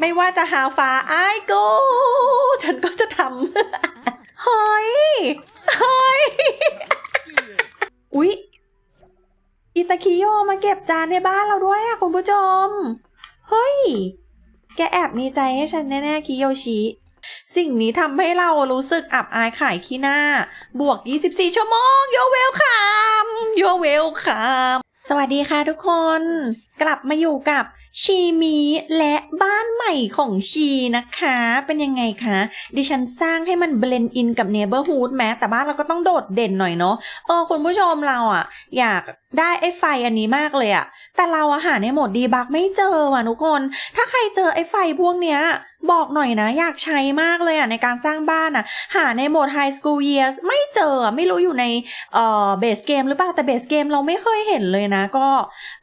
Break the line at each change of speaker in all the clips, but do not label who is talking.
ไม่ว่าจะหาฟ้าไอ้โกฉันก็จะทำเฮ้ยเฮ้ยอุ๊ยอิตาคิโยมาเก็บจานในบ้านเราด้วยอะคุณผู้ชมเฮ้ย แกแอบมีใจให้ฉันแน่ๆคิโยชิสิ่งนี้ทำให้เรารู้สึกอับอายขายขี้หน้า บวก 24 ชั่วโมงโยเวลคามโยเวลคามสวัสดีค่ะทุกคน กลับมาอยู่กับชีมีและบ้านใหม่ของชีนะคะ เป็นยังไงคะ ดิฉันสร้างให้มันเบลนด์อินกับเนเบอร์ฮูดแม้ แต่บ้านเราก็ต้องโดดเด่นหน่อยเนาะเออ คุณผู้ชมเราอะอยากได้ไอ้ไฟอันนี้มากเลยอะแต่เราอาหารในโหมดดีบักไม่เจอว่ะทุกคน ถ้าใครเจอไอ้ไฟพวกเนี้ย บอกหน่อยนะอยากใช้มากเลยอะในการสร้างบ้านอะหาในโหมด High School Years ไม่เจอ ไม่รู้อยู่ในเอ่อเบสเกมหรือเปล่าแต่เบสเกม เราไม่เคยเห็นเลยนะ ก็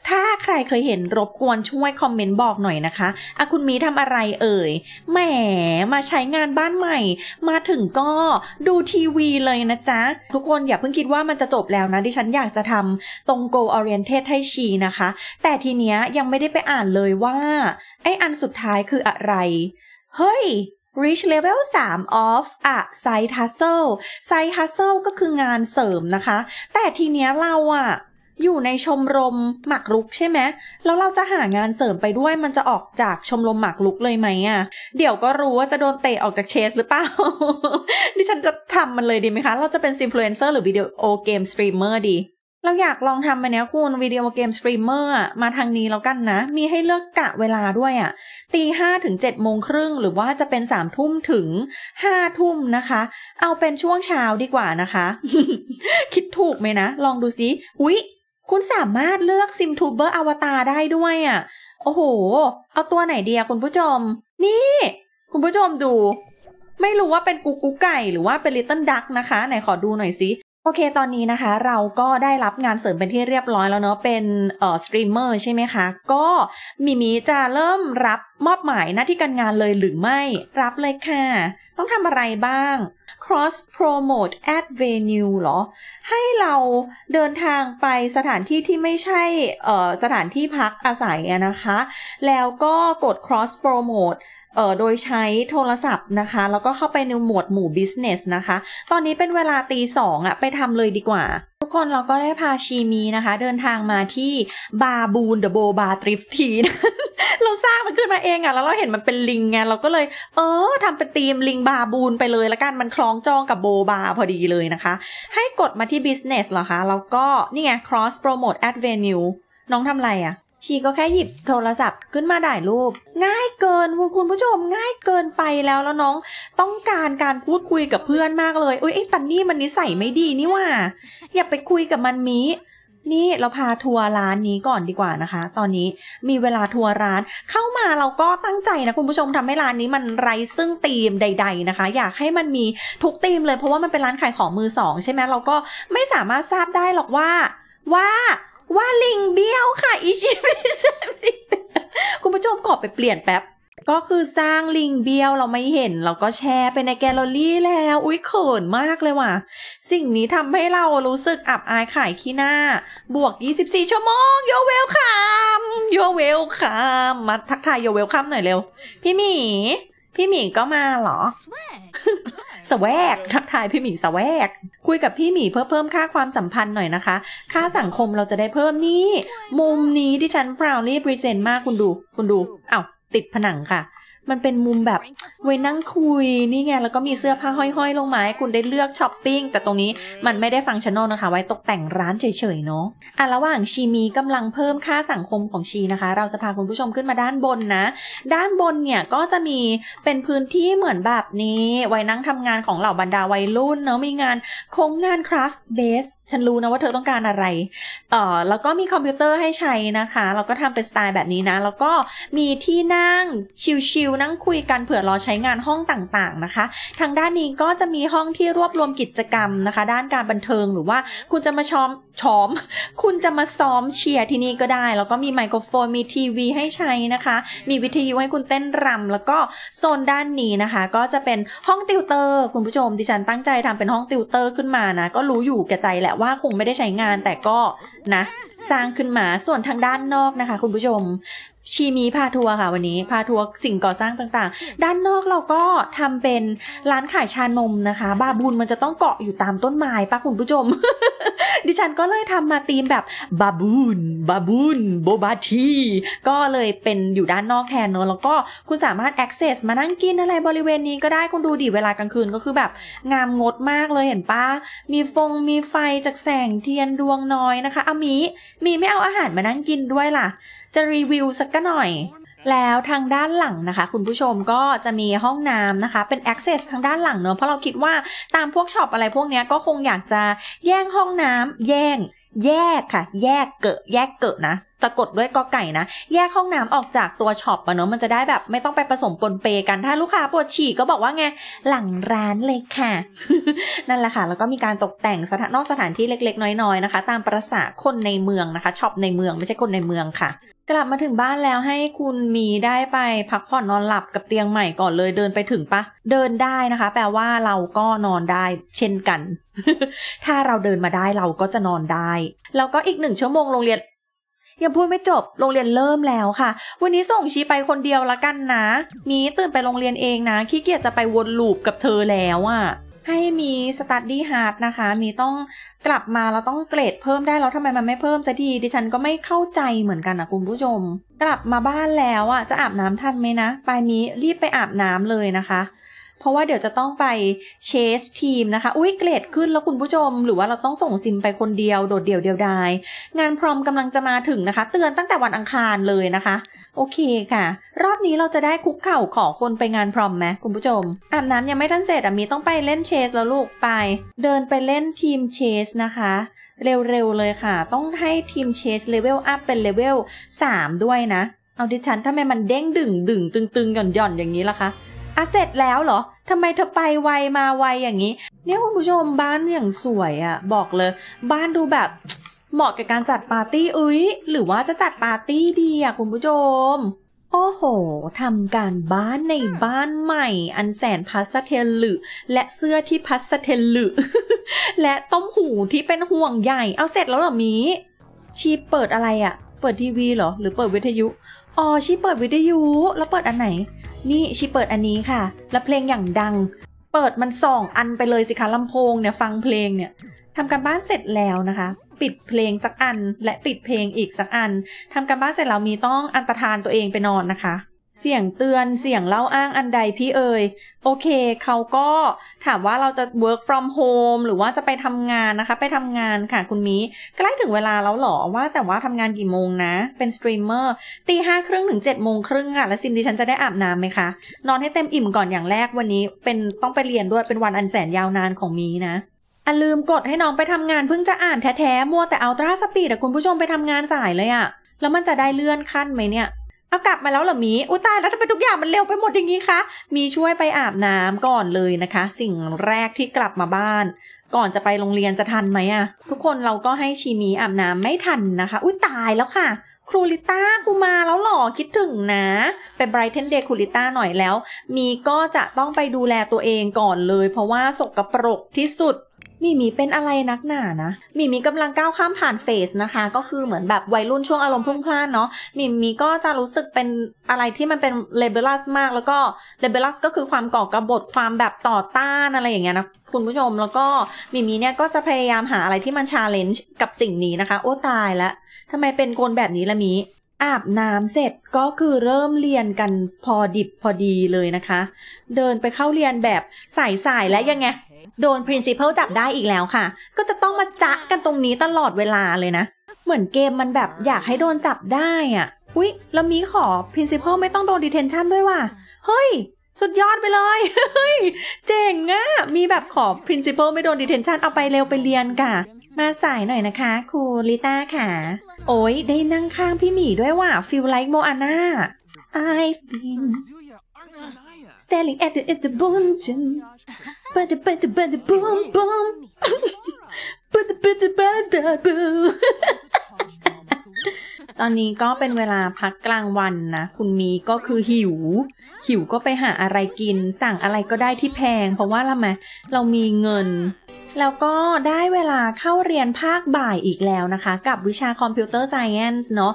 ถ้าใครเคยเห็นรบกวนช่วยคอมเมนต์บอกหน่อยนะคะอะคุณมีทำอะไรเอ่ย แหมมาใช้งานบ้านใหม่ มาถึงก็ดูทีวีเลยนะจ๊ะทุกคนอย่าเพิ่งคิดว่ามันจะจบแล้วนะดิฉันอยากจะทำตรงงโกออเรียนเทศให้ ชีนะคะ แต่ที เนี้ย ยังไม่ได้ไปอ่านเลยว่า ไออันสุดท้ายคืออะไร เฮ้ย reach level 3 of a side hustle side hustle ก็คืองานเสริมนะคะ แต่ที เนี้ย เราอะอยู่ในชมรมหมากรุกใช่ไหมแล้ว เราจะหางานเสริมไปด้วยมันจะออกจากชมรมหมากรุกเลยไหมอะ่ะเดี๋ยวก็รู้ว่าจะโดนเตะออกจากเชส หรือเปล่าดิฉันจะทำมันเลยดีไหมคะเราจะเป็นซิมฟลูเอนเซอร์หรือวิดีโอเกมสตรีมเมอร์ดีเราอยากลองทำไปนนี้คุณวิดีโอเกมสตรีมเมอร์มาทางนี้แล้วกันนะ มีให้เลือกกะเวลาด้วยอะ่ะตีห้าถึงเจ็ดโมงครึ่ง หรือว่าจะเป็นสามทุ่มถึงห้าทุ่มนะคะ เอาเป็นช่วงเช้าดีกว่านะคะ คิดถูกไหมนะ ลองดูซิอุ๊ยคุณสามารถเลือกซิมทูเบอร์อวตารได้ด้วยอะ่ะโอ้โห เอาตัวไหนเดียคุณผู้ชมนี่ คุณผู้ชมดู ไม่รู้ว่าเป็นกุ๊กไก่หรือว่าเป็นลิตเติ้ลดักนะคะไหนขอดูหน่อยสิโอเค ตอนนี้นะคะ เราก็ได้รับงานเสริมเป็นที่เรียบร้อยแล้วเนาะ เป็นเอ่อสตรีมเมอร์ใช่ไหมคะ ก็มิมิจะเริ่มรับมอบหมายหน้าที่การงานเลยหรือไม่ รับเลยค่ะ ต้องทำอะไรบ้าง cross promote a d venue เหรอ ให้เราเดินทางไปสถานที่ที่ไม่ใช่สถานที่พักอาศัยนะคะ แล้วก็กด cross promote เออโดยใช้โทรศัพท์นะคะ แล้วก็เข้าไปในหมวดหมู่ business นะคะ ตอนนี้เป็นเวลาตีสองอะไปทำเลยดีกว่า ทุกคนเราก็ได้พาชีมีนะคะ เดินทางมาที่บาบูนเดอะโบบาทริฟทีนเราสร้างมันขึ้นมาเองอะแล้วเราเห็นมันเป็นลิงไงเราก็เลย เออทำเป็นธีมลิงบาบูนไปเลยละกันมันคล้องจองกับโบบาพอดีเลยนะคะ ให้กดมาที่ business เหรอคะ แล้วก็ นี่ไง cross promote ad venue น้องทำอะไรอะชีก็แค่หยิบโทรศัพท์ขึ้นมาถ่ายรูปง่ายเกิน คุณผู้ชมง่ายเกินไปแล้วแล้วน้อง ต้องการการพูดคุยกับเพื่อนมากเลยโอ้ยไอ้ตันนี่มันนิสัยไม่ดีนี่ว่า อย่าไปคุยกับมันมีนี่เราพาทัวร์ร้านนี้ก่อนดีกว่านะคะ ตอนนี้มีเวลาทัวร์ร้านเข้ามาเราก็ตั้งใจนะคุณผู้ชมทำให้ร้านนี้มันไรซึ่งธีมใด ๆ นะคะ อยากให้มันมีทุกธีมเลย เพราะว่ามันเป็นร้านขายของมือสองใช่ไหมเราก็ไม่สามารถทราบได้หรอกว่าว่าว่าลิงเบี้ยว ค่ะอิชิมิเซมิคุณผู้ชมขอไปเปลี่ยนแป๊บ ก็คือสร้างลิงเบี้ยวเราไม่เห็น เราก็แชร์ไปในแกลเลอรี่แล้วอุ้ยเขินมากเลยว่ะ สิ่งนี้ทำให้เรารู้สึกอับอายขายขี้หน้า บวก 24 ชั่วโมงโยเวลคัมโยเวลคัมมาทักทายโยเวลคัมหน่อยเร็ว พี่หมีพี่หมีก็มาเหรอสแวกทักทายพี่หมีสแวก คุยกับพี่หมีเพื่อเพิ่มค่าความสัมพันธ์หน่อยนะคะ ค่าสังคมเราจะได้เพิ่มนี่ มุมนี้ที่ฉันเปล่านี่พรีเซนต์มากคุณดู คุณดู เอา้าติดผนังค่ะมันเป็นมุมแบบไว้นั่งคุยนี่ไงแล้วก็มีเสื้อผ้าห้อยๆ ลงมาให้คุณได้เลือกช้อปปิ้ง แต่ตรงนี้มันไม่ได้ฟังชั่นอลนะคะ ไว้ตกแต่งร้านเฉยๆเนาะอ่ะระหว่างชีมีกำลังเพิ่มค่าสังคมของชีนะคะ เราจะพาคุณผู้ชมขึ้นมาด้านบนนะ ด้านบนเนี่ยก็จะมีเป็นพื้นที่เหมือนแบบนี้ ไว้นั่งทำงานของเหล่าบรรดาวัยรุ่นเนาะมีงานโครงงานคราฟต์เบสฉันรู้นะว่าเธอต้องการอะไรเอ่อแล้วก็มีคอมพิวเตอร์ให้ใช้นะคะ เราก็ทำเป็นสไตล์แบบนี้นะ แล้วก็มีที่นั่งชิลๆนั่งคุยกันเผื่อรอใช้งานห้องต่างๆนะคะ ทางด้านนี้ก็จะมีห้องที่รวบรวมกิจกรรมนะคะ ด้านการบันเทิงหรือว่าคุณจะมาชอมชอม คุณจะมาซ้อมเชียร์ที่นี่ก็ได้ แล้วก็มีไมโครโฟน มีทีวี ให้ใช้นะคะ มีวิทยุให้คุณเต้นรำ แล้วก็โซนด้านนี้นะคะ ก็จะเป็นห้องติวเตอร์ คุณผู้ชมดิฉันตั้งใจทำเป็นห้องติวเตอร์ขึ้นมานะก็รู้อยู่แก่ใจแหละว่าคงไม่ได้ใช้งานแต่ก็นะสร้างขึ้นมาส่วนทางด้านนอกนะคะ คุณผู้ชมชีมีพาทัวร์ค่ะวันนี้พาทัวร์สิ่งก่อสร้างต่างๆ ด้านนอกเราก็ทำเป็นร้านขายชานมนะคะ บาบูนมันจะต้องเกาะอยู่ตามต้นไม้ปะคุณผู้ชมดิฉันก็เลยทำมาตีมแบบบาบูนบาบูนโบบาทีก็เลยเป็นอยู่ด้านนอกแทนเนอะแล้วก็คุณสามารถ access มานั่งกินอะไรบริเวณนี้ก็ได้คุณดูดิเวลากลางคืนก็คือแบบงามงดมากเลย เห็นปะมีฟง มีไฟจากแสงเทียนดวงน้อยนะคะอามีมีไม่เอาอาหารมานั่งกินด้วยล่ะจะรีวิวสักหน่อย แล้วทางด้านหลังนะคะคุณผู้ชมก็จะมีห้องน้ำนะคะ เป็น access ทางด้านหลังเนอะเพราะเราคิดว่าตามพวกช็อปอะไรพวกนี้ก็คงอยากจะแย่งห้องน้ำแย่งแยกค่ะ แยกเกะแยกเกะนะตะกดด้วยกอไก่นะแยกห้องน้ำออกจากตัวช็อปอะเนาะมันจะได้แบบไม่ต้องไปผสมปนเปกันถ้าลูกค้าปวดฉี่ก็บอกว่าไงหลังร้านเลยค่ะ นั่นแหละค่ะแล้วก็มีการตกแต่งสถานนอกสถานที่เล็กๆน้อยๆ นะคะ ตามประษาคนในเมืองนะคะช็อปในเมืองไม่ใช่คนในเมืองค่ะกลับมาถึงบ้านแล้วให้คุณมีได้ไป พักผ่อนนอนหลับกับเตียงใหม่ก่อนเลยเดินไปถึงปะเดินได้นะคะแปลว่าเราก็นอนได้ เช่นกัน ถ้าเราเดินมาได้เราก็จะนอนได้แล้วก็อีกหนึ่งชั่วโมงโรงเรียนยังพูดไม่จบโรงเรียนเริ่มแล้วค่ะ วันนี้ส่งชี้ไปคนเดียวละกันนะ มีตื่นไปโรงเรียนเองนะขี้เกียจจะไปวนลูปกับเธอแล้วอะ่ะให้มีสตัดดี้ฮาร์ดนะคะ มีต้องกลับมาเราต้องเกรดเพิ่มได้แล้วทำไมมันไม่เพิ่มสักทีดิฉันก็ไม่เข้าใจเหมือนกันนะคุณผู้ชม กลับมาบ้านแล้วอ่ะ จะอาบน้ำทันไหมนะปลายนี้รีบไปอาบน้ำเลยนะคะ เพราะว่าเดี๋ยวจะต้องไปเชสทีมนะคะ อุ้ยเกรดขึ้น แล้วคุณผู้ชม หรือว่าเราต้องส่งซิมไปคนเดียวโดดเดี่ยวเดียวดายงานพร้อมกำลังจะมาถึงนะคะ เตือนตั้งแต่วันอังคารเลยนะคะโอเคค่ะ รอบนี้เราจะได้คุกเข่าขอคนไปงานพรอมไหมคุณผู้ชมอาบน้ำยังไม่ทันเสร็จอะมี ต้องไปเล่นเชสแล้วลูกไป เดินไปเล่นทีมเชสนะคะ เร็วๆเลยค่ะ ต้องให้ทีมเชสเลเวลอัพเป็นเลเวล3ด้วยนะ เอาดิฉันทำไมมันเด้งดึงดึงตึงตึงหย่อนหย่อนอย่างนี้ล่ะคะอ่ะเสร็จแล้วเหรอทำไมเธอไปไวมาไวอย่างนี้เนี่ยคุณผู้ชมบ้านอย่างสวยอะ่ะบอกเลย บ้านดูแบบเหมาะกับการจัดปาร์ตี้อุ้ย หรือว่าจะจัดปาร์ตี้ดีอะคุณผู้ชมโอ้โห ทำการบ้านในบ้านใหม่ อันแสนพัสเทลลึและเสื้อที่พัสเทลลึและต้มหูที่เป็นห่วงใหญ่ เอาเสร็จแล้วหรอมีชีเปิดอะไรอะเปิดทีวีเหรอ หรือเปิดวิทยุ อ๋อ ชีเปิดวิทยุ แล้วเปิดอันไหน นี่ชีเปิดอันนี้ค่ะ แล้วเพลงอย่างดัง เปิดมันสองอันไปเลยสิคะลำโพงเนี่ยฟังเพลงเนี่ยทำการบ้านเสร็จแล้วนะคะปิดเพลงสักอันและปิดเพลงอีกสักอัน ทำกันบ้านเสร็จแล้วมีต้องอันตรธานตัวเองไปนอนนะคะ เสียงเตือนเสียงเล่าอ้างอันใดพี่เอ๋ยโอเค เขาก็ถามว่าเราจะ work from home หรือว่าจะไปทำงานนะคะ ไปทำงานค่ะคุณมีใกล้ถึงเวลาแล้วหรอว่า แต่ว่าทำงานกี่โมงนะ เป็นสตรีมเมอร์ตีห้าครึ่งถึงเจ็ดโมงครึ่งอะแล้วซินดิฉันจะได้อาบน้ำไหมคะนอนให้เต็มอิ่มก่อนอย่างแรกวันนี้ เป็นต้องไปเรียนด้วยเป็นวันอันแสนยาวนานของมีนะอลืมกดให้น้องไปทำงานเพิ่งจะอ่านแท้ๆมัวแต่อัลตราสปีดอะคุณผู้ชมไปทำงานสายเลยอะแล้วมันจะได้เลื่อนขั้นไหมเนี่ยเอากลับมาแล้วเหรอมีอุตายแล้วทำไมทุกอย่างมันเร็วไปหมดอย่างนี้คะมีช่วยไปอาบน้ำก่อนเลยนะคะ สิ่งแรกที่กลับมาบ้าน ก่อนจะไปโรงเรียนจะทันไหมอะทุกคนเราก็ให้ชีมีอาบน้ำไม่ทันนะคะ อุ้ยตายแล้วค่ะครูลิต้าครูมาแล้วหรอคิดถึงนะไปไบรท์เทนเดย์ครูลิต้าหน่อยแล้วมีก็จะต้องไปดูแลตัวเองก่อนเลย เพราะว่าสกรปรกที่สุดมีมีเป็นอะไรนักหนานะมีมีกำลังก้าวข้ามผ่านเฟสนะคะก็คือเหมือนแบบวัยรุ่นช่วงอารมณ์พุ่งพล่านเนาะมีมีก็จะรู้สึกเป็นอะไรที่มันเป็นเลเบลัสมาก แล้วก็เลเบลัสก็คือความก่อกระบฏความแบบต่อต้านอะไรอย่างเงี้ยนะคุณผู้ชมแล้วก็มีมีเนี่ยก็จะพยายามหาอะไรที่มันชาเลนจ์กับสิ่งนี้นะคะโอ้ตายละทำไมเป็นคนแบบนี้ละมีอาบน้ำเสร็จก็คือเริ่มเรียนกันพอดิบพอดีเลยนะคะ เดินไปเข้าเรียนแบบสายๆและยังไงโดน principal จับได้อีกแล้วค่ะ ก็จะต้องมาจะกันตรงนี้ตลอดเวลาเลยนะ เหมือนเกมมันแบบอยากให้โดนจับได้อ่ะ อุ๊ย แล้วมีขอ principal ไม่ต้องโดน detention ด้วยว่ะ เฮ้ย สุดยอดไปเลย เฮ้ย เจ๋งอะมีแบบขอ principal ไม่โดน detention เอาไปเร็วไปเรียนค่ะ มาสายหน่อยนะคะครูลิต้าค่ะ โอ้ย ได้นั่งข้างพี่หมีด้วยว่ะ feel like Moana I've been staring at the, at the boom jam. b u t the b u t the b u t the boom boom. b u t the b u t the b u t the boom. ตอนนี้ก็เป็นเวลาพักกลางวันนะ คุณมีก็คือหิว หิวก็ไปหาอะไรกินสั่งอะไรก็ได้ที่แพง เพราะว่าเราไหมเรามีเงินแล้วก็ได้เวลาเข้าเรียนภาคบ่ายอีกแล้วนะคะ กับวิชาคอมพิวเตอร์ไซเอนซ์เนาะ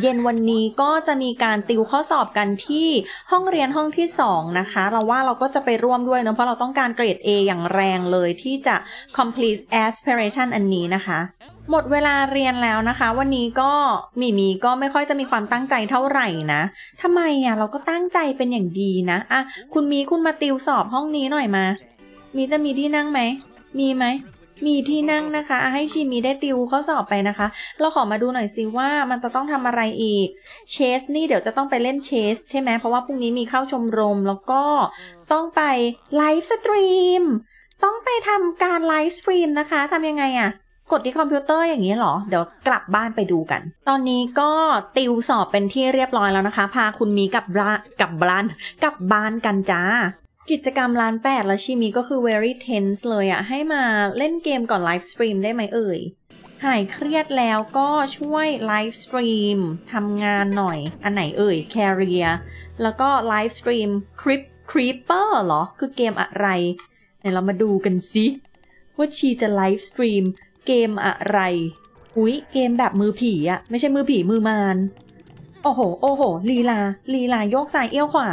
เย็นวันนี้ก็จะมีการติวข้อสอบกันที่ห้องเรียนห้องที่2นะคะ เราว่าเราก็จะไปร่วมด้วยเนาะเพราะเราต้องการเกรด A อย่างแรงเลยที่จะ complete aspiration อันนี้นะคะ หมดเวลาเรียนแล้วนะคะ วันนี้ก็มีมีก็ไม่ค่อยจะมีความตั้งใจเท่าไหร่นะทำไมอ่ะเราก็ตั้งใจเป็นอย่างดีนะอ่ะคุณมี คุณมาติวสอบห้องนี้หน่อยมามีจะมีที่นั่งไหม มีไหม มีที่นั่งนะคะ ให้ชีมีได้ติวข้อสอบไปนะคะ เราขอมาดูหน่อยสิว่ามันจะต้องทำอะไรอีกเชสนี่เดี๋ยวจะต้องไปเล่นเชสใช่ไหมเพราะว่าพรุ่งนี้มีเข้าชมรม แล้วก็ต้องไปไลฟ์สตรีมต้องไปทำการไลฟ์สตรีมนะคะทำยังไงอะกดที่คอมพิวเตอร์อย่างนี้หรอ เดี๋ยวกลับบ้านไปดูกัน ตอนนี้ก็ติวสอบเป็นที่เรียบร้อยแล้วนะคะ พาคุณมีกับบ้านกับบ้านกับบ้านกันจ้ากิจกรรมร้านแปดและชิมีก็คือ very tense เลยอะให้มาเล่นเกมก่อนไลฟ์สตรีมได้ไหมเอ่ย หายเครียดแล้วก็ช่วยไลฟ์สตรีมทำงานหน่อย อันไหนเอ่ยคริเอร์แล้วก็ไลฟ์สตรีมคิปคริปเปอร์เหรอคือเกมอะไร ไหนเรามาดูกันสิว่าชีจะไลฟ์สตรีมเกมอะไรอุ๊ยเกมแบบมือผีอะไม่ใช่มือผี มือมารโอ้โห โอ้โหลีลาลีลายกสายเอี้ยวขวา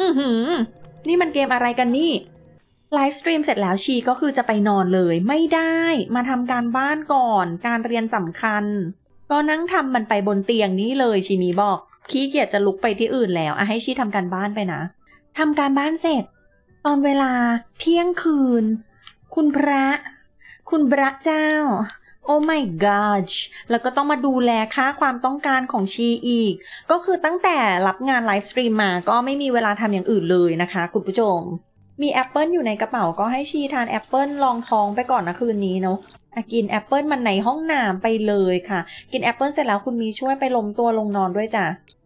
อือหือนี่มันเกมอะไรกันนี่ไลฟ์สตรีมเสร็จแล้วชีก็คือจะไปนอนเลย ไม่ได้มาทำการบ้านก่อนการเรียนสำคัญ ก็นั่งทำมันไปบนเตียงนี้เลย ชีมีบอกขี้เกียจจะลุกไปที่อื่นแล้วอะให้ชีทำการบ้านไปนะทำการบ้านเสร็จ ตอนเวลาเที่ยงคืน คุณพระ คุณพระเจ้าโอ้ my god แล้วก็ต้องมาดูแลค่าความต้องการของชีอีก ก็คือตั้งแต่รับงานไลฟ์สตรีมมา ก็ไม่มีเวลาทำอย่างอื่นเลยนะคะคุณผู้ชม มีแอปเปิลอยู่ในกระเป๋าก็ให้ชีทานแอปเปิลลองท้องไปก่อนนะคืนนี้เนาะกินแอปเปิลมันในห้องน้ำไปเลยค่ะ กินแอปเปิลเสร็จแล้วคุณมีช่วยไปลมตัวลงนอนด้วยจ้ะ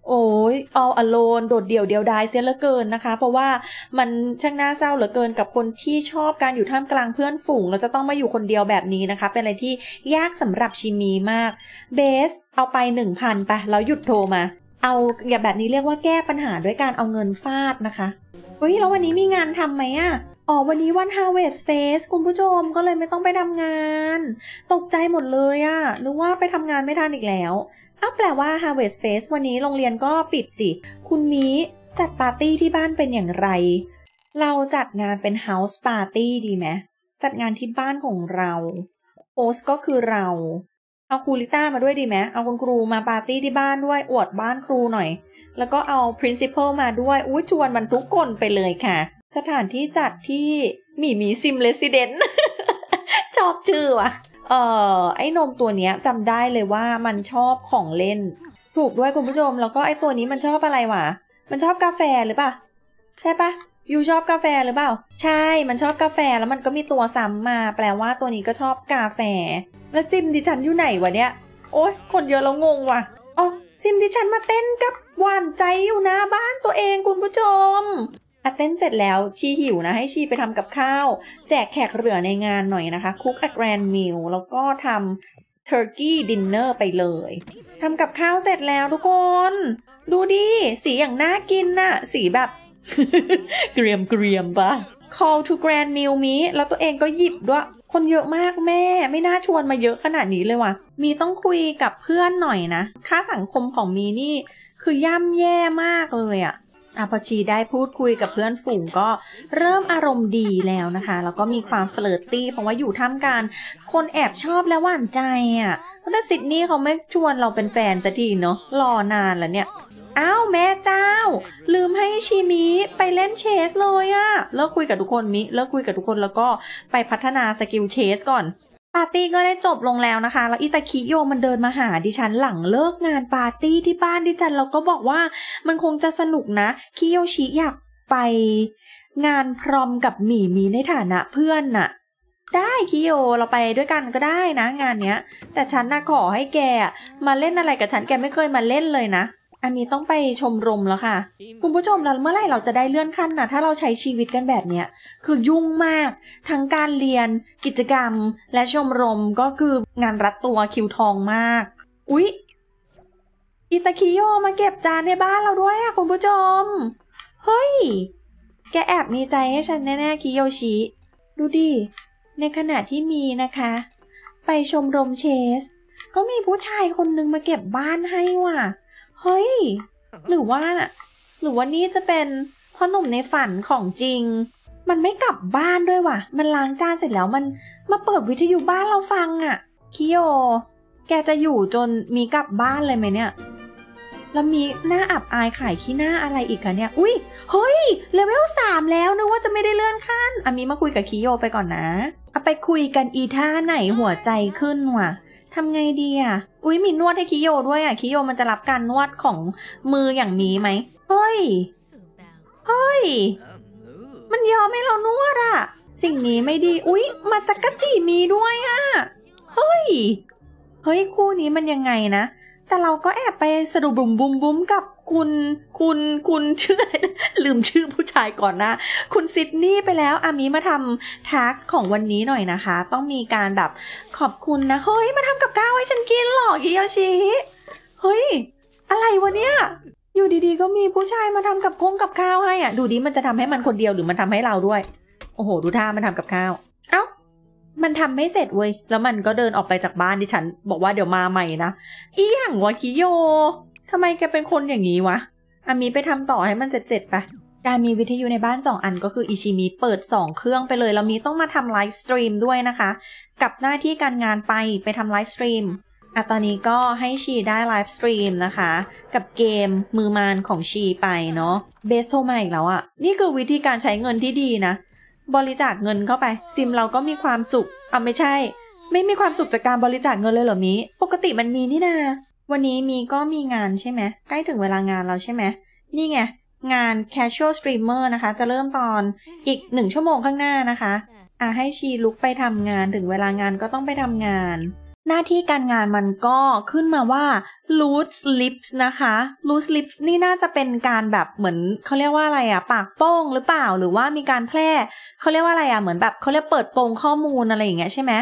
โอ้ยเอาอโลนโดดเดี่ยวเดียวดายเสียเหลือเกินนะคะ เพราะว่ามันช่างน่าเศร้าเหลือเกินกับคนที่ชอบการอยู่ท่ามกลางเพื่อนฝูงแล้วจะต้องมาอยู่คนเดียวแบบนี้นะคะ เป็นอะไรที่ยากสำหรับชิมีมากเบสเอาไปหนึ่งพันไปแล้วหยุดโทรมา เอาอย่าแบบนี้เรียกว่าแก้ปัญหาด้วยการเอาเงินฟาดนะคะ เฮ้ย แล้ววันนี้มีงานทำไหมอะอ๋อวันนี้วัน Harvest ส a คุณผู้ชมก็เลยไม่ต้องไปทำงาน ตกใจหมดเลยอะนึกว่าไปทำงานไม่ทันอีกแล้วอ้าวแปลว่า Harvest Fest วันนี้โรงเรียนก็ปิดสิ คุณมีจัดปาร์ตี้ที่บ้านเป็นอย่างไร เราจัดงานเป็น House Party ดีไหม จัดงานที่บ้านของเราโฮสก็คือเรา เอาครูลิต้ามาด้วยดีไหม เอาคุณครูมาปาร์ตี้ที่บ้านด้วย อวดบ้านครูหน่อย แล้วก็เอา principal มาด้วย อุ้ยชวนมันทุกคนไปเลยค่ะ สถานที่จัดที่มีมีซิมเลสิเดนชอบชื่อว่ะเอ่อไอ้นมตัวเนี้ยจำได้เลยว่ามันชอบของเล่น ถูกด้วยคุณผู้ชมแล้วก็ไอ้ตัวนี้มันชอบอะไรวะ มันชอบกาแฟหรือปะใช่ปะยูชอบกาแฟหรือเปล่าใช่มันชอบกาแฟแล้วมันก็มีตัวซ้ำมา แปลว่าตัวนี้ก็ชอบกาแฟ แล้วซิมดิฉันอยู่ไหนวะเนี่ย โอ๊ยคนเยอะแล้วงงว่ะอ๋อซิมดิฉันมาเต้นกับหวานใจอยู่หน้าบ้านตัวเองคุณผู้ชมอัดเต้นเสร็จแล้วชีหิวนะ ให้ชีไปทำกับข้าว แจกแขกเหลือในงานหน่อยนะคะ คุกอะแกรนมิลแล้วก็ทำทร์กี้ดินเนอร์ไปเลยทำกับข้าวเสร็จแล้วทุกคน ดูดิสีอย่างน่ากินน่ะสีแบบเกรียมเกรียมปะ call to grand meal มี แล้วตัวเองก็หยิบด้วย คนเยอะมากแม่ ไม่น่าชวนมาเยอะขนาดนี้เลยว่ะ มีต้องคุยกับเพื่อนหน่อยนะค่าสังคมของมีนี่คือย่ำแย่มากเลยอะอาพอชีได้พูดคุยกับเพื่อนฝูงก็เริ่มอารมณ์ดีแล้วนะคะ แล้วก็มีความเฟลตตี้เพราะว่าอยู่ท่ามกลางคนแอบชอบและหวานใจอ่ะแต่ซิดนี้เขาไม่ชวนเราเป็นแฟนสักทีเนาะ รอนานแล้วเนี่ย อ้าวแม่เจ้า ลืมให้ชีมิไปเล่นเชสเลยอะเลิกคุยกับทุกคนมิ เลิกคุยกับทุกคนแล้วก็ไปพัฒนาสกิลเชสก่อนปาร์ตี้ก็ได้จบลงแล้วนะคะ แล้วอิตาคิโยมันเดินมาหาดิฉันหลังเลิกงานปาร์ตี้ที่บ้านดิฉันแล้วก็บอกว่ามันคงจะสนุกนะคิโยชิอยากไปงานพร้อมกับหมี่มีในฐานะเพื่อนน่ะ ได้คิโยเราไปด้วยกันก็ได้นะงานเนี้ย แต่ฉันน่ะขอให้แกมาเล่นอะไรกับฉันแกไม่เคยมาเล่นเลยนะอันนี้ต้องไปชมรมแล้วค่ะ คุณผู้ชมแล้วเมื่อไหร่เราจะได้เลื่อนขั้นนะถ้าเราใช้ชีวิตกันแบบเนี้ยคือยุ่งมากทั้งการเรียนกิจกรรมและชมรมก็คืองานรัดตัวคิวทองมาก อุ๊ย อิตาคิโยมาเก็บจานในบ้านเราด้วยอะคุณผู้ชม เฮ้ย แกแอบมีใจให้ฉันแน่ๆ คิโยชิ ดูดิ ในขณะที่มีนะคะ ไปชมรมเชส ก็มีผู้ชายคนนึงมาเก็บบ้านให้ว่ะเฮ้ย หรือว่า หรือว่านี่จะเป็นพ่อหนุ่มในฝันของจริง มันไม่กลับบ้านด้วยว่ะ มันล้างจานเสร็จแล้วมันมาเปิดวิทยุบ้านเราฟังอะ่ะคิโย แกจะอยู่จนมีกลับบ้านเลยไหมเนี่ย แล้วมีหน้าอับอายขายขี้หน้าอะไรอีกอะเนี่ย อุ้ยเฮ้ยเลเวลสามแล้วนึกว่าจะไม่ได้เลื่อนขั้นอามีมาคุยกับคิโยไปก่อนนะเอาไปคุยกันอีท่าไหนหัวใจขึ้นว่ะทำไงดีอ่ะ อุ้ยมีนวดให้คิโยด้วยอ่ะ คิโยมันจะรับการนวดของมืออย่างนี้ไหม เฮ้ย เฮ้ย มันยอมให้เรานวดอ่ะ สิ่งนี้ไม่ดี อุ้ยมาจากกะจีมีด้วยอ่ะ เฮ้ย เฮ้ย คู่นี้มันยังไงนะ แต่เราก็แอบไปสะดุบุมบุมบุมกับคุณคุณคุณชื่อ ลืมชื่อผู้ชายก่อนนะ คุณซิดนี่ไปแล้วอามีมาทำท์กของวันนี้หน่อยนะคะ ต้องมีการแบบขอบคุณนะ เฮ้ย มาทำกับข้าวให้ฉันกินหรอกิโยชิ เฮ้ย อะไรวะเนี่ยอยู่ดีๆก็มีผู้ชายมาทำกับคงกับข้าวให้อ่ะ ดูดิ มันจะทำให้มันคนเดียวหรือมันทำให้เราด้วย โอ้โห ดูท่ามันทำกับข้าว เอา้า มันทำไม่เสร็จเว้ย แล้วมันก็เดินออกไปจากบ้านดิฉัน บอกว่าเดี๋ยวมาใหม่นะอีหยังวะคิโยทำไมแกเป็นคนอย่างนี้วะ อามีไปทำต่อให้มันเจ็ดๆไป การมีวิทยุในบ้าน 2 อันก็คืออิชิมิเปิด 2 เครื่องไปเลยแล้วมีต้องมาทำไลฟ์สตรีมด้วยนะคะ กับหน้าที่การงานไปไปทำไลฟ์สตรีม อ่ะตอนนี้ก็ให้ชีได้ไลฟ์สตรีมนะคะ กับเกมมือมานของชีไปเนาะ เบสโทรมาอีกแล้วอะ่ะ นี่คือวิธีการใช้เงินที่ดีนะ บริจาคเงินเข้าไป ซิมเราก็มีความสุขอ่ะไม่ใช่ ไม่มีความสุขจากการบริจาคเงินเลยเหรอมิปกติมันมีนี่นาวันนี้มีก็มีงานใช่ไหมใกล้ถึงเวลางานเราใช่ไหมนี่ไงงาน casual streamer นะคะ จะเริ่มตอนอีกหนึ่งชั่วโมงข้างหน้านะคะอ่ะให้ชีลุกไปทำงานถึงเวลางานก็ต้องไปทำงาน หน้าที่การงานมันก็ขึ้นมาว่า loose lips นะคะ loose lips นี่น่าจะเป็นการแบบเหมือนเขาเรียกว่าอะไรอะปากโป้งหรือเปล่าหรือว่ามีการแพร่เขาเรียกว่าอะไรอะเหมือนแบบเขาเรียกเปิดโปงข้อมูลอะไรอย่างเงี้ยใช่ไหม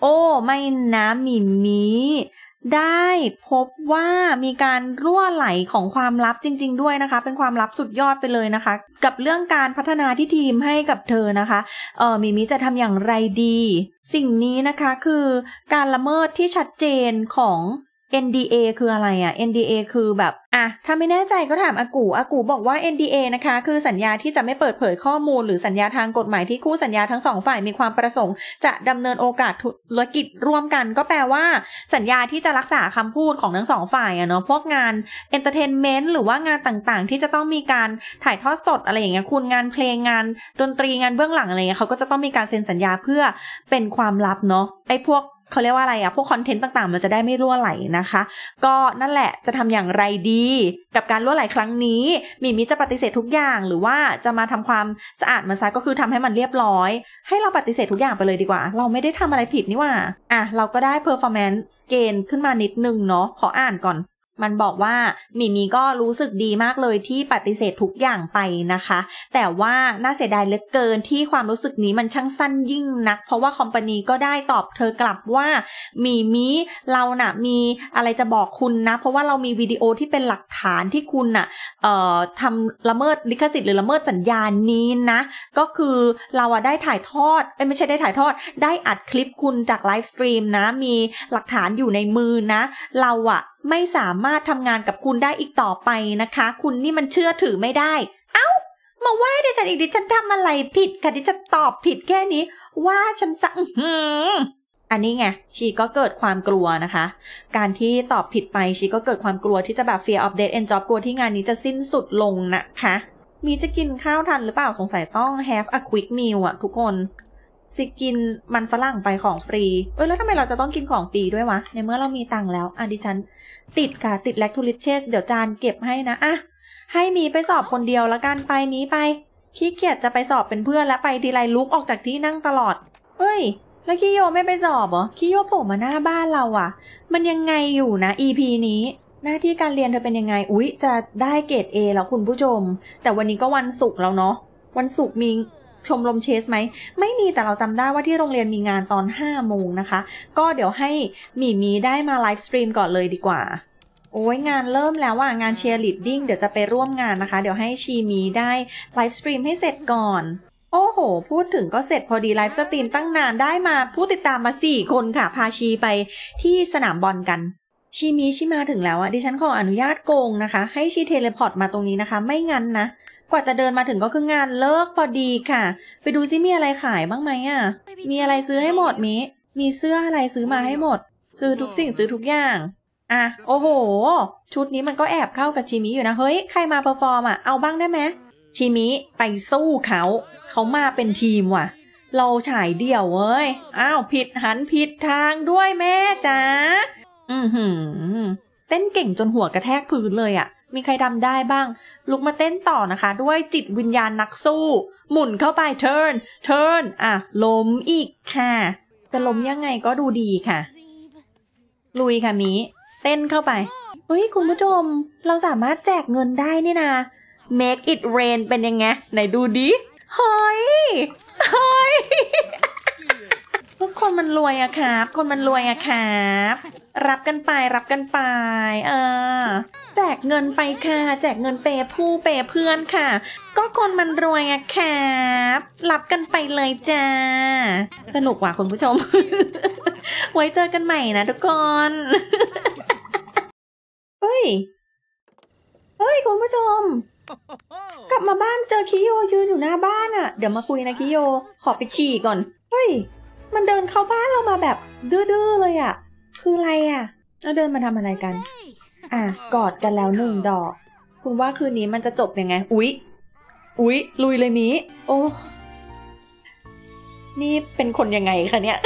โอ้ไม่นะมีมีได้พบว่ามีการรั่วไหลของความลับจริง ๆ ด้วยนะคะ เป็นความลับสุดยอดไปเลยนะคะ กับเรื่องการพัฒนาที่ทีมให้กับเธอนะคะเออมิมิจะทำอย่างไรดี สิ่งนี้นะคะคือการละเมิดที่ชัดเจนของ NDA คืออะไรอะ่ะ NDA คือแบบอ่ะ ถ้าไม่แน่ใจก็ถามอากู อากูบอกว่า NDA นะคะ คือสัญญาที่จะไม่เปิดเผยข้อมูลหรือสัญญาทางกฎหมายที่คู่สัญญาทั้งสองฝ่ายมีความประสงค์จะดำเนินโอกาสธุรกิจร่วมกัน ก็แปลว่าสัญญาที่จะรักษาคำพูดของทั้งสองฝ่ายอะเนาะพวกงานเอนเตอร์เทนเมนต์หรือว่างานต่างๆ ที่จะต้องมีการถ่ายทอดสดอะไรอย่างเงี้ยคุณงานเพลงงานดนตรีงานเบื้องหลังอะไรเงี้ยเขาก็จะต้องมีการเซ็นสัญญาเพื่อเป็นความลับเนาะไอ้พวกเขาเรียกว่าอะไรอะพวกคอนเทนต์ต่าง ๆ มันจะได้ไม่รั่วไหลนะคะ ก็นั่นแหละจะทำอย่างไรดี กับการรั่วไหลครั้งนี้ มีมิจะปฏิเสธทุกอย่าง หรือว่าจะมาทำความสะอาดมันซะก็คือทำให้มันเรียบร้อย ให้เราปฏิเสธทุกอย่างไปเลยดีกว่า เราไม่ได้ทำอะไรผิดนี่ว่า อ่ะ เราก็ได้ performance gain ขึ้นมานิดนึงเนาะขออ่านก่อนมันบอกว่ามิมีก็รู้สึกดีมากเลยที่ปฏิเสธทุกอย่างไปนะคะ แต่ว่าน่าเสียดายเหลือเกินที่ความรู้สึกนี้มันช่างสั้นยิ่งนักเพราะว่าคอมพานีก็ได้ตอบเธอกลับว่ามิมีเราน่ะมีอะไรจะบอกคุณนะ เพราะว่าเรามีวิดีโอที่เป็นหลักฐานที่คุณน่ะเอ่อทำละเมิดลิขสิทธิ์หรือละเมิดสัญญาณนี้นะก็คือเราอะได้ถ่ายทอดเอ้ไม่ใช่ได้ถ่ายทอดได้อัดคลิปคุณจากไลฟ์สตรีมนะมีหลักฐานอยู่ในมือนะ เราอะไม่สามารถทำงานกับคุณได้อีกต่อไปนะคะ คุณนี่มันเชื่อถือไม่ได้ เอา้า มาว่าดิฉันอีกดิฉันทำอะไรผิดค่ะดิฉันตอบผิดแค่นี้ว่าฉันสั่งอันนี้ไงชีก็เกิดความกลัวนะคะ การที่ตอบผิดไปชีก็เกิดความกลัวที่จะแบบ fear of d e a t end job กลัวที่งานนี้จะสิ้นสุดลงนะคะมีจะกินข้าวทันหรือเปล่าสงสัยต้อง have a quick meal อะทุกคนสิกินมันฝรั่งไปของฟรีเอ้ยแล้วทำไมเราจะต้องกินของฟรีด้วยวะ ในเมื่อเรามีตังค์แล้วอ่ะดิฉัน ติดค่ะติดแลคทูลิเชสเดี๋ยวจานเก็บให้นะอ่ะให้มีไปสอบคนเดียวละกัน ไปมีไป ขี้เกียจจะไปสอบเป็นเพื่อน แล้วไปทีไรลุกออกจากที่นั่งตลอด เฮ้ยแล้วคิโยไม่ไปสอบเหรอคิโยโผล่มาหน้าบ้านเราอะ่ะ มันยังไงอยู่นะ EP นี้ หน้าที่การเรียนเธอเป็นยังไงอุ๊ยจะได้เกรด A แล้วคุณผู้ชม แต่วันนี้ก็วันศุกร์แล้วเนาะ วันศุกร์มีชมรมเชสไหม ไม่มีแต่เราจำได้ว่าที่โรงเรียนมีงานตอน5้าโมงนะคะ ก็เดี๋ยวให้หมีมีได้มาไลฟ์สตรีมก่อนเลยดีกว่า โอ้ยงานเริ่มแล้วว่างานเชียร์ลีดดิ้ง เดี๋ยวจะไปร่วมงานนะคะ เดี๋ยวให้ชีมีได้ไลฟ์สตรีมให้เสร็จก่อน โอ้โห พูดถึงก็เสร็จพอดีไลฟ์สตรีมตั้งนานได้มาผู้ติดตามมา 4 คนค่ะพาชีไปที่สนามบอลกันชีมีชีมาถึงแล้วอะดิฉันขออนุญาตโกงนะคะ ให้ชีเทเลพอร์ตมาตรงนี้นะคะ ไม่งั้นนะกว่าจะเดินมาถึงก็คืองานเลิกพอดีค่ะ ไปดูซิมีอะไรขายบ้างไหมอ่ะ มีอะไรซื้อให้หมด มิ มีเสื้ออะไรซื้อมาให้หมด ซื้อทุกสิ่งซื้อทุกอย่าง อ่ะโอ้โห ชุดนี้มันก็แอบเข้ากับชิมิอยู่นะ เฮ้ยใครมาเพอร์ฟอร์มอ่ะ เอาบ้างได้ไหมชิมิไปสู้เขาเขามาเป็นทีมว่ะ เราฉายเดี่ยวเว้ย อ้าวผิดหันผิดทางด้วยแม่จ้าอือหือเต้นเก่งจนหัวกระแทกพื้นเลยอ่ะมีใครทำได้บ้าง ลุกมาเต้นต่อนะคะ ด้วยจิตวิญญาณนักสู้ หมุนเข้าไป turn turn อ่ะ ล้มอีกค่ะ จะล้มยังไงก็ดูดีค่ะ ลุยค่ะมีเต้นเข้าไป เฮ้ย คุณผู้ชม เราสามารถแจกเงินได้นี่นะ make it rain เป็นยังไง ไหนดูดิเฮ้ยเฮ้ยทุกคนมันรวยอะครับ คนมันรวยอะครับรับกันไปรับกันไปอ่าแจกเงินไปค่ะแจกเงินเปผู้เปเพื่อนค่ะ ก็คนมันรวยอะครับรับกันไปเลยจ้าสนุกว่ะคุณผู้ชม ไว้เจอกันใหม่นะทุกคนเฮ้ยเฮ้ยคุณผู้ชม กลับมาบ้านเจอคิโยยืนอยู่หน้าบ้านอะเดี๋ยวมาคุยนะคิโย ขอไปฉี่ก่อนเฮ้ย มันเดินเข้าบ้านเรามาแบบดื้อๆเลยอะคืออะไรอ่ะแล้วเดินมาทำอะไรกัน อ่ะ กอดกันแล้วหนึ่งดอก คุณว่าคืนนี้มันจะจบยังไง อุ๊ย อุ๊ย ลุยเลยมี โอ้ นี่เป็นคนยังไงคะเนี่ย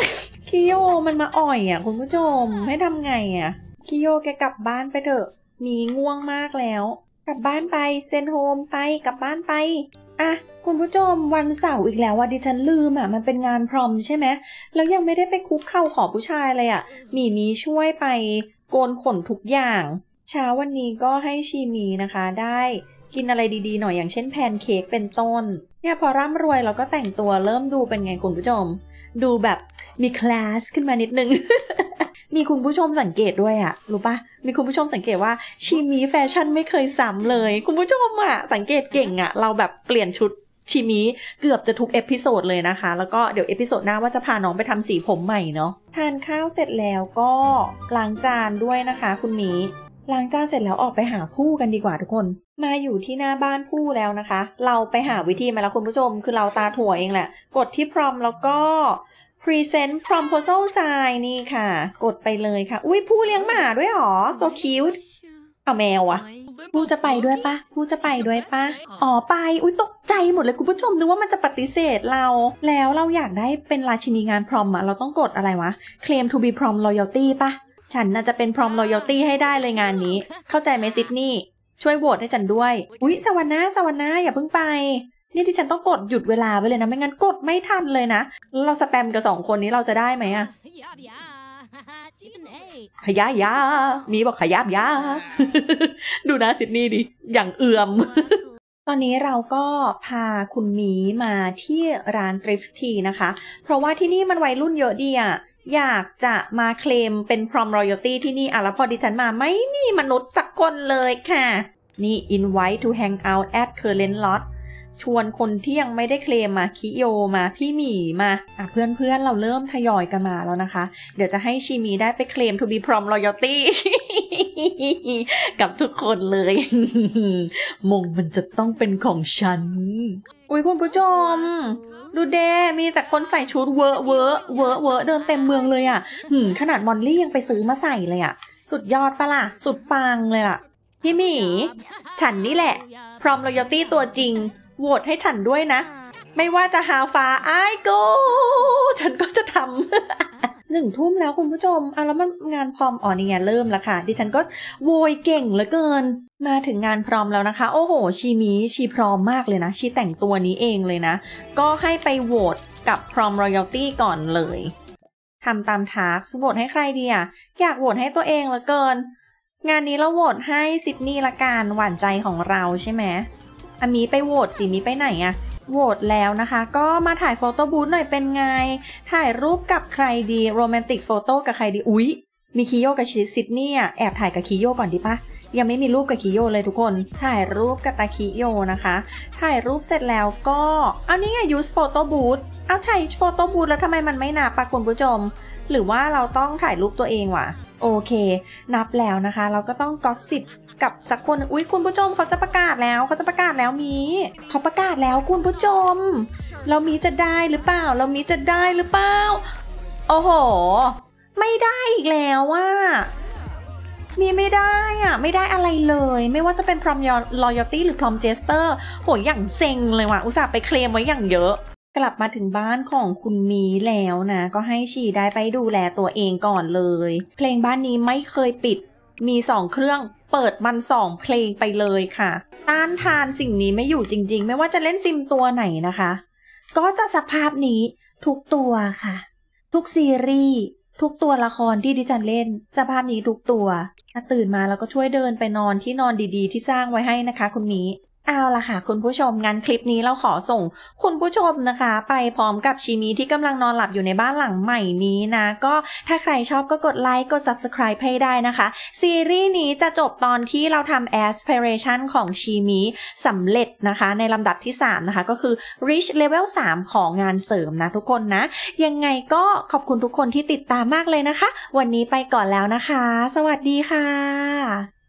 คิโย มันมาอ่อยอ่ะ คุณผู้ชม ให้ทำไงอ่ะ คิโย แกกลับบ้านไปเถอะมีง่วงมากแล้ว กลับบ้านไปเซนโฮมไป กลับบ้านไปอ่ะคุณผู้ชมวันเสาร์อีกแล้วว่าดิฉันลืมอ่ะมันเป็นงานพรอมใช่ไหมแล้วยังไม่ได้ไปคุกเข่าขอผู้ชายเลยอ่ะมีมีช่วยไป โกนขนทุกอย่าง เช้าวันนี้ก็ให้ชีมีนะคะได้กินอะไรดีๆหน่อยอย่างเช่นแพนเค้กเป็นต้น เนี่ยพอร่ำรวยเราก็แต่งตัวเริ่มดูเป็นไงคุณผู้ชมดูแบบมีคลาสขึ้นมานิดนึงมีคุณผู้ชมสังเกตด้วยอะรู้ปะมีคุณผู้ชมสังเกตว่า ชีมีแฟชั่นไม่เคยซ้ำเลย คุณผู้ชมอะสังเกตเก่งอะเราแบบเปลี่ยนชุดชีมีเกือบจะทุกเอพิโซดเลยนะคะ แล้วก็เดี๋ยวเอพิโซดหน้าว่าจะพาน้องไปทำสีผมใหม่เนาะทานข้าวเสร็จแล้วก็ล้างจานด้วยนะคะ คุณมีล้างจานเสร็จแล้วออกไปหาผู้กันดีกว่าทุกคน มาอยู่ที่หน้าบ้านผู้แล้วนะคะ เราไปหาวิธีมาแล้วคุณผู้ชม คือเราตาถั่วเองแหละ กดที่พรอมแล้วก็ Present Proposal Sign นี่ค่ะ กดไปเลยค่ะ อุ้ยผู้เลี้ยงหมาด้วยหรอ so cute เอาแมวอะผู้จะไปด้วยปะผู้จะไปด้วยปะอ๋อ ไป อุ้ยตกใจหมดเลยคุณผู้ชมนึกว่ามันจะปฏิเสธเรา แล้วเราอยากได้เป็นราชินีงานพรอมอะเราต้องกดอะไรวะ Claim to be prom loyalty ปะฉันน่าจะเป็นพรอมรอยัลตี้ให้ได้เลยงานนี้ เข้าใจไหมซิดนี่ช่วยโหวตให้ฉันด้วยอุ้ยสวรรค์นะสวรรค์นะอย่าเพิ่งไปนี่ที่ฉันต้องกดหยุดเวลาไว้เลยนะ ไม่งั้นกดไม่ทันเลยนะ เราสแปมกับสองคนนี้เราจะได้ไหมอะขยายา มีบอกขยับยา ดูนะซิดนี่ดิ อย่างเอือม ตอนนี้เราก็พาคุณมีมาที่ร้านทริฟทีนะคะ เพราะว่าที่นี่มันวัยรุ่นเยอะดีอะอยากจะมาเคลมเป็นพรอมรอยัลตี้ที่นี่อะแล้วพอดิฉันมาไม่มีมนุษย์สักคนเลยค่ะ นี่ invite to hang out at current lot ชวนคนที่ยังไม่ได้เคลมมาคิโยมาพี่หมีมาอ่ะเพื่อนเพื่อนเราเริ่มทยอยกันมาแล้วนะคะ เดี๋ยวจะให้ชิมีได้ไปเคลมทูบีพรอมรอยตี้กับทุกคนเลย มงมันจะต้องเป็นของฉันอุ้ยคุณผู้ชมดูเดมีแต่คนใส่ชุดเวอร์เวอร์เวอร์เวอร์เดินเต็มเมืองเลยอ่ะขนาดมอนลี่ยังไปซื้อมาใส่เลยอ่ะสุดยอดปะล่ะ สุดปังเลยล่ะพี่หมี ฉันนี่แหละ พรอมรอยตี้ตัวจริงโหวตให้ฉันด้วยนะ ไม่ว่าจะหาฟ้าไอ้โกฉันก็จะทำหนึ่งทุ่มแล้วคุณผู้ชมเอาแล้วมันงานพรอมอ๋อนี่ไงเริ่มแล้วค่ะดิฉันก็โวยเก่งเหลือเกิน มาถึงงานพรอมแล้วนะคะ โอ้โห ชีมีชีพรอมมากเลยนะชีแต่งตัวนี้เองเลยนะ ก็ให้ไปโหวตกับพรอมรอยัลตี้ก่อนเลยทำตามทาร์กโหวตให้ใครดีอ่ะอยากโหวตให้ตัวเองเหลือเกินงานนี้เราโหวตให้ซิดนีย์ละกันหวานใจของเราใช่ไหมอามีไปโหวตสิ มีไปไหนอะโหวตแล้วนะคะ ก็มาถ่ายโฟโต้บูธหน่อยเป็นไง ถ่ายรูปกับใครดีโรแมนติกโฟโต้กับใครดี อุ๊ยมีคิโยกับซิดนีย์แอบถ่ายกับคิโยก่อนดีปะยังไม่มีรูปกับคิโยเลยทุกคน ถ่ายรูปกับตาคิโยนะคะ ถ่ายรูปเสร็จแล้วก็ เอานี่ไงยูสโฟโต้บูธเอาใช้โฟโต้บูธแล้วทำไมมันไม่นาบปะคุณผู้ชม หรือว่าเราต้องถ่ายรูปตัวเองวะโอเค นับแล้วนะคะ เราก็ต้องกอสิบกับสักคนอุ๊ย คุณผู้ชมเขาจะประกาศแล้ว เขาจะประกาศแล้วมี เขาประกาศแล้วคุณผู้ชม เรามีจะได้หรือเปล่า เรามีจะได้หรือเปล่า โอ้โห ไม่ได้อีกแล้วว่า มีไม่ได้อะไม่ได้อะไรเลย ไม่ว่าจะเป็นพรอมยอลอยตี้หรือพรอมเจสเตอร์ โห อย่างเซ็งเลยว่ะ อุตส่าห์ไปเคลมไว้อย่างเยอะกลับมาถึงบ้านของคุณมีแล้วนะ ก็ให้ฉี่ได้ไปดูแลตัวเองก่อนเลย เพลงบ้านนี้ไม่เคยปิดมีสองเครื่องเปิดมันสองเพลงไปเลยค่ะต้านทานสิ่งนี้ไม่อยู่จริงๆไม่ว่าจะเล่นซิมตัวไหนนะคะ ก็จะสภาพนี้ทุกตัวค่ะ ทุกซีรีส์ทุกตัวละครที่ดิฉันเล่น สภาพนี้ทุกตัว ตื่นมาแล้วก็ช่วยเดินไปนอนที่นอนดี ๆ ที่สร้างไว้ให้นะคะ คุณมีเอาละค่ะคุณผู้ชมงั้นคลิปนี้เราขอส่งคุณผู้ชมนะคะ ไปพร้อมกับชีมีที่กำลังนอนหลับอยู่ในบ้านหลังใหม่นี้นะ ก็ถ้าใครชอบก็กดไลค์กด subscribe ให้ได้นะคะ ซีรีส์นี้จะจบตอนที่เราทำ aspiration ของชีมีสำเร็จนะคะ ในลำดับที่ 3 นะคะ ก็คือ reach level 3 ของงานเสริมนะทุกคนนะ ยังไงก็ขอบคุณทุกคนที่ติดตามมากเลยนะคะ วันนี้ไปก่อนแล้วนะคะ สวัสดีค่ะ